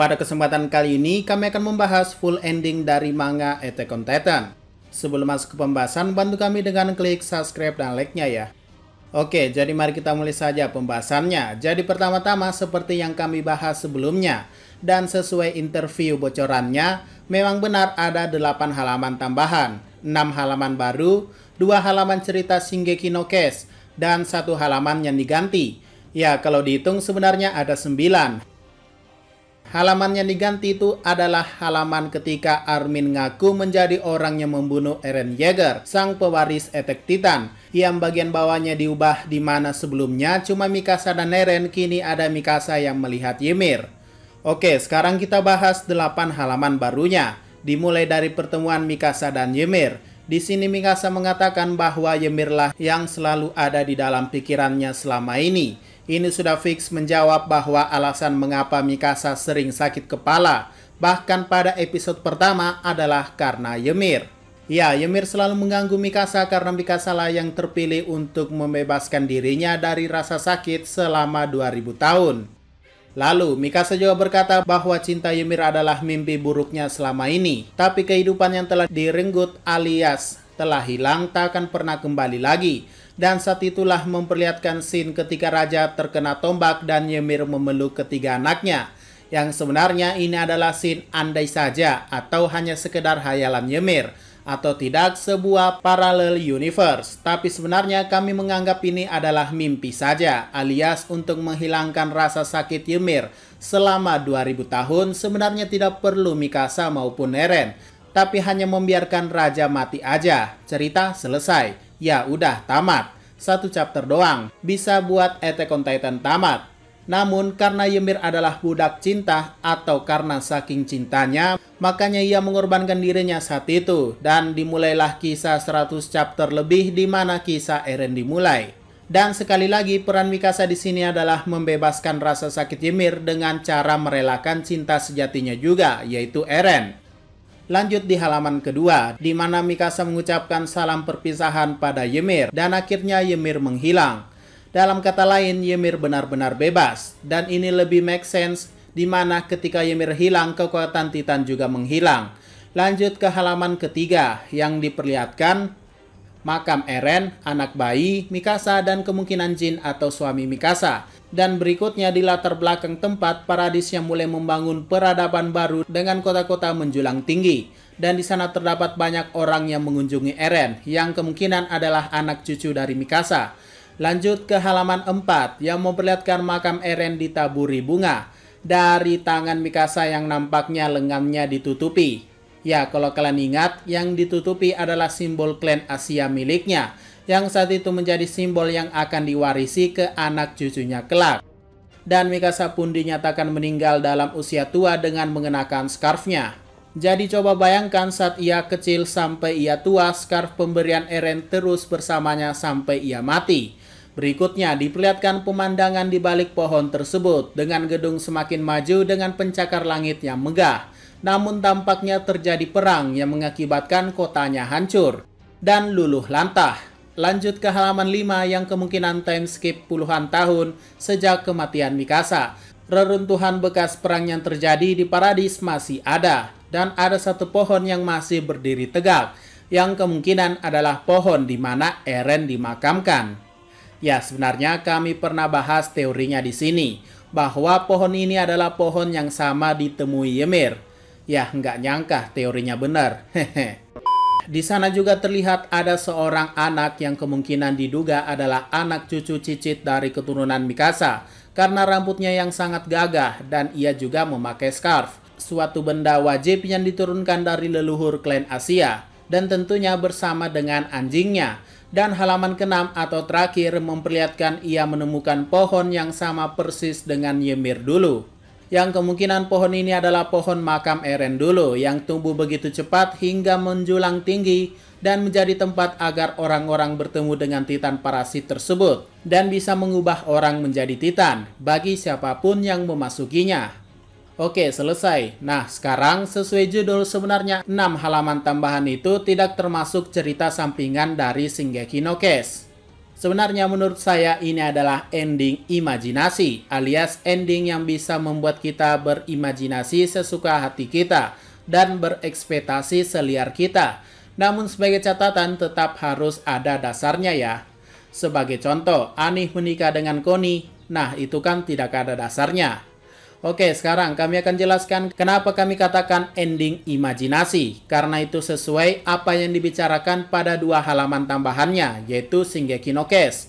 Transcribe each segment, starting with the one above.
Pada kesempatan kali ini, kami akan membahas full ending dari manga Attack on Titan. Sebelum masuk ke pembahasan, bantu kami dengan klik subscribe dan like-nya ya. Oke, jadi mari kita mulai saja pembahasannya. Jadi pertama-tama seperti yang kami bahas sebelumnya, dan sesuai interview bocorannya, memang benar ada 8 halaman tambahan, 6 halaman baru, 2 halaman cerita Shingeki no Kes, dan satu halaman yang diganti. Ya, kalau dihitung sebenarnya ada 9. Halaman yang diganti itu adalah halaman ketika Armin ngaku menjadi orang yang membunuh Eren Yeager, sang pewaris Etek Titan. Yang bagian bawahnya diubah di mana sebelumnya cuma Mikasa dan Eren, kini ada Mikasa yang melihat Ymir. Oke, sekarang kita bahas 8 halaman barunya. Dimulai dari pertemuan Mikasa dan Ymir. Di sini Mikasa mengatakan bahwa Ymirlah yang selalu ada di dalam pikirannya selama ini ini sudah fix menjawab bahwa alasan mengapa Mikasa sering sakit kepala, bahkan pada episode pertama adalah karena Ymir. Ya, Ymir selalu mengganggu Mikasa karena Mikasa lah yang terpilih untuk membebaskan dirinya dari rasa sakit selama 2000 tahun. Lalu, Mikasa juga berkata bahwa cinta Ymir adalah mimpi buruknya selama ini. Tapi kehidupan yang telah direnggut alias telah hilang tak akan pernah kembali lagi dan saat itulah memperlihatkan scene ketika raja terkena tombak dan Ymir memeluk ketiga anaknya. Yang sebenarnya ini adalah scene andai saja atau hanya sekedar hayalan Ymir atau tidak sebuah paralel universe. Tapi sebenarnya kami menganggap ini adalah mimpi saja alias untuk menghilangkan rasa sakit Ymir selama 2000 tahun sebenarnya tidak perlu Mikasa maupun Eren tapi hanya membiarkan raja mati aja. Cerita selesai ya udah tamat. Satu chapter doang, bisa buat Attack on Titan tamat. Namun karena Ymir adalah budak cinta atau karena saking cintanya, makanya ia mengorbankan dirinya saat itu. Dan dimulailah kisah 100 chapter lebih di mana kisah Eren dimulai. Dan sekali lagi peran Mikasa di sini adalah membebaskan rasa sakit Ymir dengan cara merelakan cinta sejatinya juga, yaitu Eren. Lanjut di halaman kedua, di mana Mikasa mengucapkan salam perpisahan pada Ymir dan akhirnya Ymir menghilang. Dalam kata lain, Ymir benar-benar bebas dan ini lebih make sense di mana ketika Ymir hilang, kekuatan Titan juga menghilang. Lanjut ke halaman ketiga yang diperlihatkan makam Eren, anak bayi, Mikasa, dan kemungkinan jin atau suami Mikasa dan berikutnya di latar belakang tempat Paradis yang mulai membangun peradaban baru dengan kota-kota menjulang tinggi. Dan di sana terdapat banyak orang yang mengunjungi Eren, yang kemungkinan adalah anak cucu dari Mikasa. Lanjut ke halaman 4 yang memperlihatkan makam Eren ditaburi bunga dari tangan Mikasa yang nampaknya lengannya ditutupi. Ya, kalau kalian ingat, yang ditutupi adalah simbol klan Asia miliknya yang saat itu menjadi simbol yang akan diwarisi ke anak cucunya kelak. Dan Mikasa pun dinyatakan meninggal dalam usia tua dengan mengenakan scarfnya. Jadi coba bayangkan saat ia kecil sampai ia tua, scarf pemberian Eren terus bersamanya sampai ia mati. Berikutnya diperlihatkan pemandangan di balik pohon tersebut dengan gedung semakin maju dengan pencakar langit yang megah. Namun tampaknya terjadi perang yang mengakibatkan kotanya hancur dan luluh lantah lanjut ke halaman 5 yang kemungkinan timeskip puluhan tahun sejak kematian Mikasa. Reruntuhan bekas perang yang terjadi di Paradis masih ada, dan ada satu pohon yang masih berdiri tegak, yang kemungkinan adalah pohon di mana Eren dimakamkan. Ya, sebenarnya kami pernah bahas teorinya di sini, bahwa pohon ini adalah pohon yang sama ditemui Ymir. Ya, nggak nyangka teorinya benar. Hehe. Di sana juga terlihat ada seorang anak yang kemungkinan diduga adalah anak cucu cicit dari keturunan Mikasa karena rambutnya yang sangat gagah dan ia juga memakai scarf, suatu benda wajib yang diturunkan dari leluhur klan Asia dan tentunya bersama dengan anjingnya. Dan halaman keenam atau terakhir memperlihatkan ia menemukan pohon yang sama persis dengan Ymir dulu yang kemungkinan pohon ini adalah pohon makam eren dulu yang tumbuh begitu cepat hingga menjulang tinggi dan menjadi tempat agar orang-orang bertemu dengan titan parasit tersebut dan bisa mengubah orang menjadi titan bagi siapapun yang memasukinya. Oke, selesai. Nah, sekarang sesuai judul sebenarnya 6 halaman tambahan itu tidak termasuk cerita sampingan dari Shingeki no Kes. Sebenarnya menurut saya ini adalah ending imajinasi alias ending yang bisa membuat kita berimajinasi sesuka hati kita dan berekspektasi seliar kita. Namun sebagai catatan tetap harus ada dasarnya ya. Sebagai contoh, Anih menikah dengan Koni, nah itu kan tidak ada dasarnya. Oke, sekarang kami akan jelaskan kenapa kami katakan ending imajinasi. Karena itu sesuai apa yang dibicarakan pada dua halaman tambahannya, yaitu Shingeki no Kes.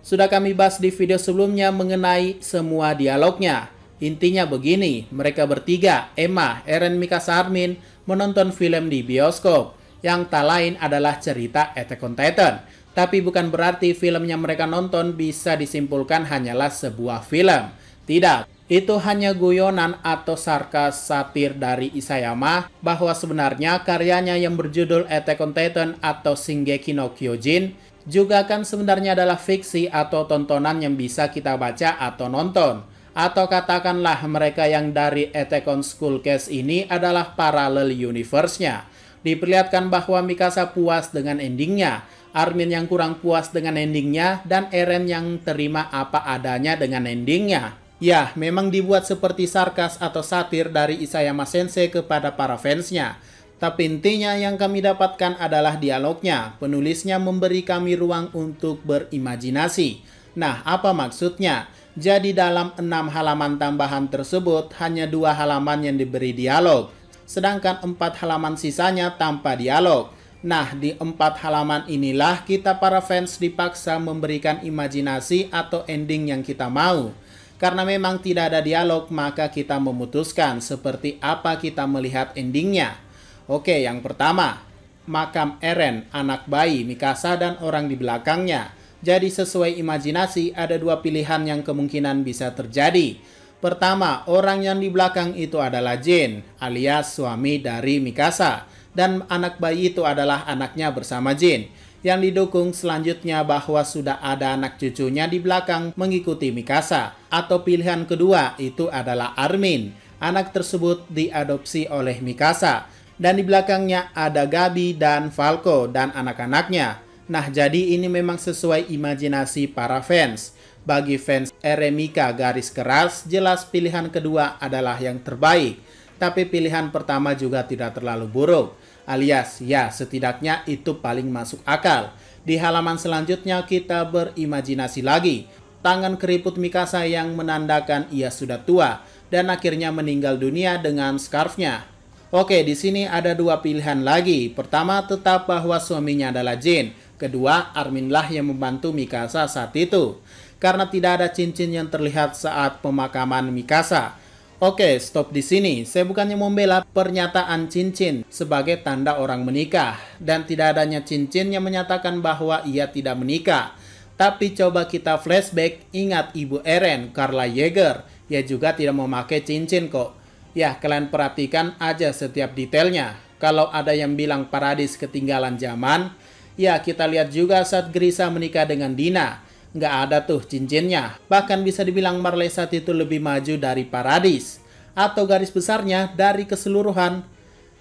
Sudah kami bahas di video sebelumnya mengenai semua dialognya. Intinya begini, mereka bertiga, Emma, Eren Mikasa Armin, menonton film di bioskop yang tak lain adalah cerita Attack on Titan. Tapi bukan berarti film yang mereka nonton bisa disimpulkan hanyalah sebuah film. Tidak, itu hanya guyonan atau sarkas satir dari Isayama bahwa sebenarnya karyanya yang berjudul Attack on Titan atau Shingeki no Kyojin juga kan sebenarnya adalah fiksi atau tontonan yang bisa kita baca atau nonton. Atau katakanlah mereka yang dari Attack on School Case ini adalah paralel universe-nya. Diperlihatkan bahwa Mikasa puas dengan endingnya, Armin yang kurang puas dengan endingnya, dan Eren yang terima apa adanya dengan endingnya. Ya, memang dibuat seperti sarkas atau satir dari Isayama Sensei kepada para fansnya. Tapi intinya yang kami dapatkan adalah dialognya. Penulisnya memberi kami ruang untuk berimajinasi. Nah, apa maksudnya? Jadi dalam enam halaman tambahan tersebut, hanya dua halaman yang diberi dialog. Sedangkan empat halaman sisanya tanpa dialog. Nah, di empat halaman inilah kita para fans dipaksa memberikan imajinasi atau ending yang kita mau. Karena memang tidak ada dialog, maka kita memutuskan seperti apa kita melihat endingnya. Oke, yang pertama, makam Eren, anak bayi, Mikasa, dan orang di belakangnya. Jadi sesuai imajinasi, ada dua pilihan yang kemungkinan bisa terjadi. Pertama, orang yang di belakang itu adalah Jin, alias suami dari Mikasa dan anak bayi itu adalah anaknya bersama jin yang didukung selanjutnya bahwa sudah ada anak cucunya di belakang mengikuti Mikasa atau pilihan kedua itu adalah Armin anak tersebut diadopsi oleh Mikasa dan di belakangnya ada Gabi dan Falco dan anak-anaknya nah jadi ini memang sesuai imajinasi para fans bagi fans Eremika garis keras jelas pilihan kedua adalah yang terbaik tapi pilihan pertama juga tidak terlalu buruk alias ya setidaknya itu paling masuk akal. Di halaman selanjutnya kita berimajinasi lagi. Tangan keriput Mikasa yang menandakan ia sudah tua dan akhirnya meninggal dunia dengan scarfnya. Oke, di sini ada dua pilihan lagi. Pertama, tetap bahwa suaminya adalah Jin. Kedua, Arminlah yang membantu Mikasa saat itu. Karena tidak ada cincin yang terlihat saat pemakaman Mikasa. Oke, stop di sini. Saya bukannya membela pernyataan cincin sebagai tanda orang menikah dan tidak adanya cincin yang menyatakan bahwa ia tidak menikah. Tapi coba kita flashback, ingat Ibu Eren, Carla Yeager, ia juga tidak memakai cincin kok. Ya, kalian perhatikan aja setiap detailnya. Kalau ada yang bilang paradis ketinggalan zaman, ya kita lihat juga saat Grisa menikah dengan Dina nggak ada tuh cincinnya. Bahkan bisa dibilang Marley saat itu lebih maju dari Paradis. Atau garis besarnya dari keseluruhan.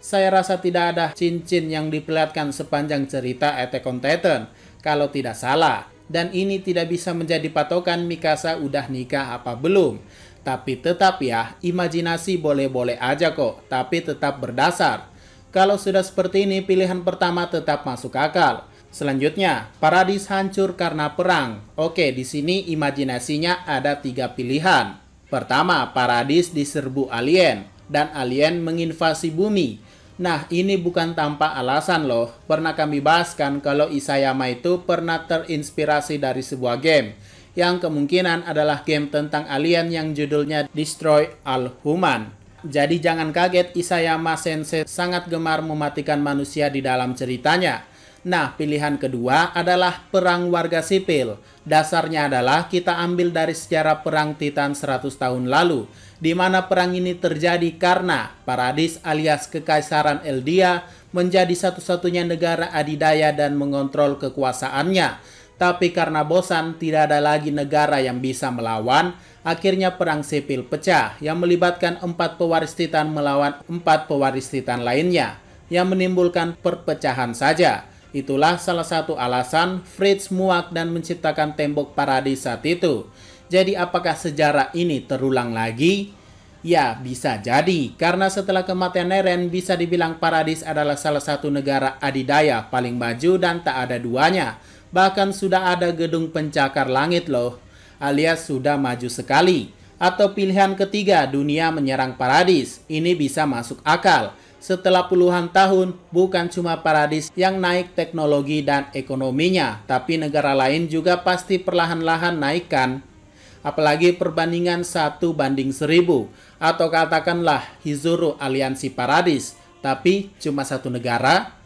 Saya rasa tidak ada cincin yang diperlihatkan sepanjang cerita Attack on Titan. Kalau tidak salah. Dan ini tidak bisa menjadi patokan Mikasa udah nikah apa belum. Tapi tetap ya, imajinasi boleh-boleh aja kok, tapi tetap berdasar. Kalau sudah seperti ini, pilihan pertama tetap masuk akal. Selanjutnya, paradis hancur karena perang. Oke, di sini imajinasinya ada tiga pilihan. Pertama, paradis diserbu alien, dan alien menginvasi bumi. Nah, ini bukan tanpa alasan loh. Pernah kami bahas kan kalau Isayama itu pernah terinspirasi dari sebuah game, yang kemungkinan adalah game tentang alien yang judulnya Destroy All Human. Jadi jangan kaget Isayama Sensei sangat gemar mematikan manusia di dalam ceritanya Nah, pilihan kedua adalah perang warga sipil. Dasarnya adalah kita ambil dari sejarah perang Titan 100 tahun lalu, di mana perang ini terjadi karena Paradis alias Kekaisaran Eldia menjadi satu-satunya negara adidaya dan mengontrol kekuasaannya. Tapi karena bosan, tidak ada lagi negara yang bisa melawan, akhirnya perang sipil pecah yang melibatkan empat pewaris Titan melawan empat pewaris Titan lainnya yang menimbulkan perpecahan saja. Itulah salah satu alasan Fritz muak dan menciptakan tembok paradis saat itu. Jadi apakah sejarah ini terulang lagi? Ya, bisa jadi, karena setelah kematian Neren, bisa dibilang Paradis adalah salah satu negara adidaya paling maju dan tak ada duanya. Bahkan sudah ada gedung pencakar langit loh, alias sudah maju sekali. Atau pilihan ketiga, dunia menyerang Paradis. Ini bisa masuk akal setelah puluhan tahun bukan cuma paradis yang naik teknologi dan ekonominya, tapi negara lain juga pasti perlahan-lahan naikkan. Apalagi perbandingan satu banding seribu, atau katakanlah Hizuru Aliansi Paradis, tapi cuma satu negara?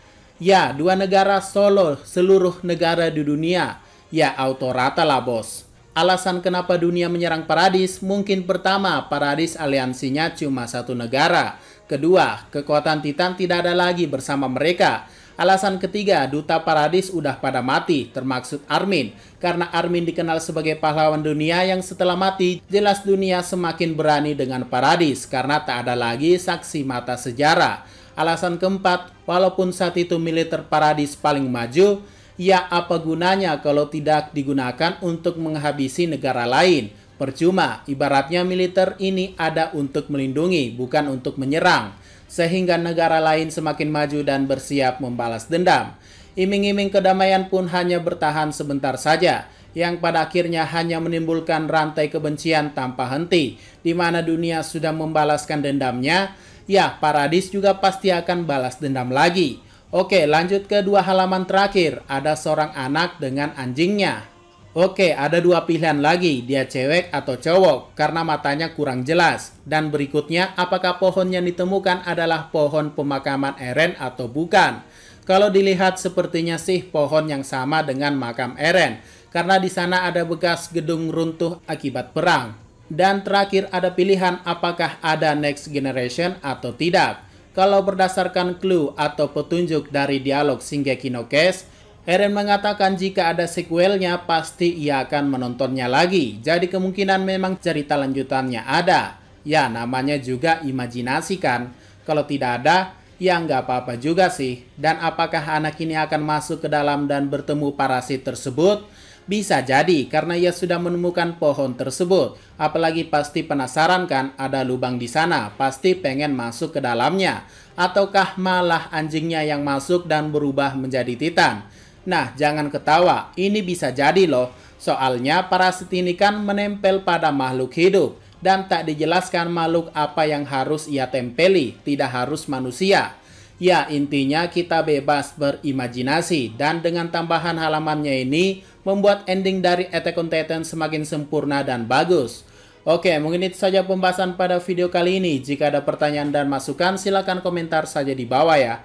Ya, dua negara solo seluruh negara di dunia. Ya, autorata lah bos. Alasan kenapa dunia menyerang Paradis mungkin pertama, Paradis aliansinya cuma satu negara. Kedua, kekuatan Titan tidak ada lagi bersama mereka. Alasan ketiga, duta paradis udah pada mati, termaksud Armin. Karena Armin dikenal sebagai pahlawan dunia yang setelah mati, jelas dunia semakin berani dengan paradis karena tak ada lagi saksi mata sejarah. Alasan keempat, walaupun saat itu militer paradis paling maju, ya apa gunanya kalau tidak digunakan untuk menghabisi negara lain? Percuma, ibaratnya militer ini ada untuk melindungi, bukan untuk menyerang, sehingga negara lain semakin maju dan bersiap membalas dendam. Iming-iming kedamaian pun hanya bertahan sebentar saja, yang pada akhirnya hanya menimbulkan rantai kebencian tanpa henti, di mana dunia sudah membalaskan dendamnya, ya paradis juga pasti akan balas dendam lagi. Oke, lanjut ke dua halaman terakhir. Ada seorang anak dengan anjingnya. Oke, ada dua pilihan lagi, dia cewek atau cowok, karena matanya kurang jelas. Dan berikutnya, apakah pohon yang ditemukan adalah pohon pemakaman Eren atau bukan? Kalau dilihat sepertinya sih pohon yang sama dengan makam Eren, karena di sana ada bekas gedung runtuh akibat perang. Dan terakhir ada pilihan apakah ada next generation atau tidak. Kalau berdasarkan clue atau petunjuk dari dialog Shingeki no Case, Eren mengatakan jika ada sequelnya pasti ia akan menontonnya lagi. Jadi kemungkinan memang cerita lanjutannya ada. Ya namanya juga imajinasi kan. Kalau tidak ada, ya nggak apa-apa juga sih. Dan apakah anak ini akan masuk ke dalam dan bertemu parasit tersebut? Bisa jadi karena ia sudah menemukan pohon tersebut. Apalagi pasti penasaran kan ada lubang di sana, pasti pengen masuk ke dalamnya. Ataukah malah anjingnya yang masuk dan berubah menjadi titan? Nah, jangan ketawa, ini bisa jadi loh. Soalnya parasit ini kan menempel pada makhluk hidup dan tak dijelaskan makhluk apa yang harus ia tempeli, tidak harus manusia. Ya, intinya kita bebas berimajinasi dan dengan tambahan halamannya ini membuat ending dari Attack on Titan semakin sempurna dan bagus. Oke, mungkin itu saja pembahasan pada video kali ini. Jika ada pertanyaan dan masukan, silakan komentar saja di bawah ya.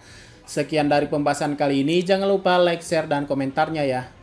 Sekian dari pembahasan kali ini. Jangan lupa like, share, dan komentarnya ya.